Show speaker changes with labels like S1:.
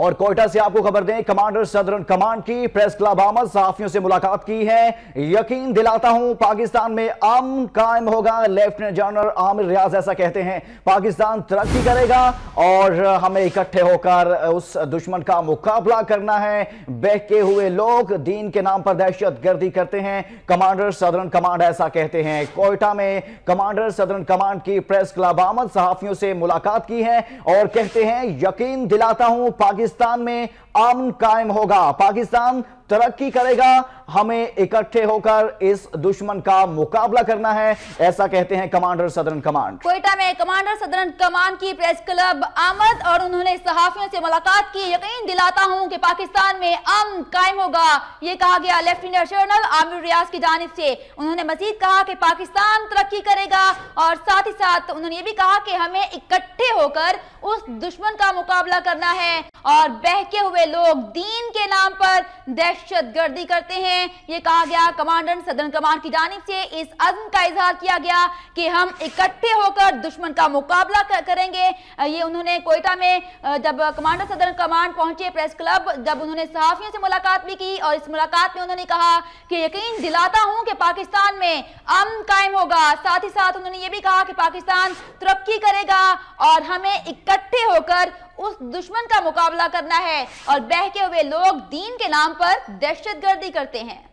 S1: और कोयटा से आपको खबर दें कमांडर सदरन कमांड की प्रेस क्लब आमद सहाफियों से मुलाकात की है यकीन दिलाता हूं पाकिस्तान में अम कायम होगा लेफ्टिनेंट जनरल आमिर रियाज ऐसा कहते हैं पाकिस्तान तरक्की करेगा और हमें इकट्ठे होकर उस दुश्मन का मुकाबला करना है बहके हुए लोग दीन के नाम पर दहशत गर्दी करते हैं कमांडर सदरन कमांड ऐसा कहते हैं कोयटा में कमांडर सदरन कमांड की प्रेस क्लब आमद सहाफियों से मुलाकात की है और कहते हैं यकीन दिलाता हूं पाकिस्तान पाकिस्तान में आमन कायम होगा पाकिस्तान तरक्की करेगा हमें इकट्ठे होकर इस दुश्मन का मुकाबला करना है ऐसा कहते हैं कमांडर सदरन कमांड
S2: कोयटा में कमांडर सदरन कमांड की प्रेस क्लब आमद और उन्होंने सहाफियों से मुलाकात की यकीन दिलाता हूं कि पाकिस्तान में अमन कायम होगा ये कहा गया लेफ्टिनेंट जनरल आमिर रियाज की जानब से उन्होंने मजीद कहा कि पाकिस्तान तरक्की करेगा और साथ ही साथ उन्होंने ये भी कहा कि हमें इकट्ठे होकर उस दुश्मन का मुकाबला करना है और बहके हुए लोग दीन के नाम पर दहशत गर्दी करते हैं ये कहा गया कमांडर सदन कमान की जानब से इस अजम का इजहार किया गया कि हम इकट्ठे होकर दुश्मन का मुकाबला करेंगे ये उन्होंने कोयटा में जब कमांडर सदन कमान पहुंचे प्रेस क्लब जब उन्होंने सहाफियों से मुलाकात भी की और इस मुलाकात में उन्होंने कहा कि यकीन दिलाता हूं कि पाकिस्तान में अमन कायम होगा साथ ही साथ उन्होंने ये भी कहा कि पाकिस्तान तरक्की करेगा और हमें इकट्ठे होकर उस दुश्मन का मुकाबला करना है और बहके हुए लोग दीन के नाम पर दहशतगर्दी करते हैं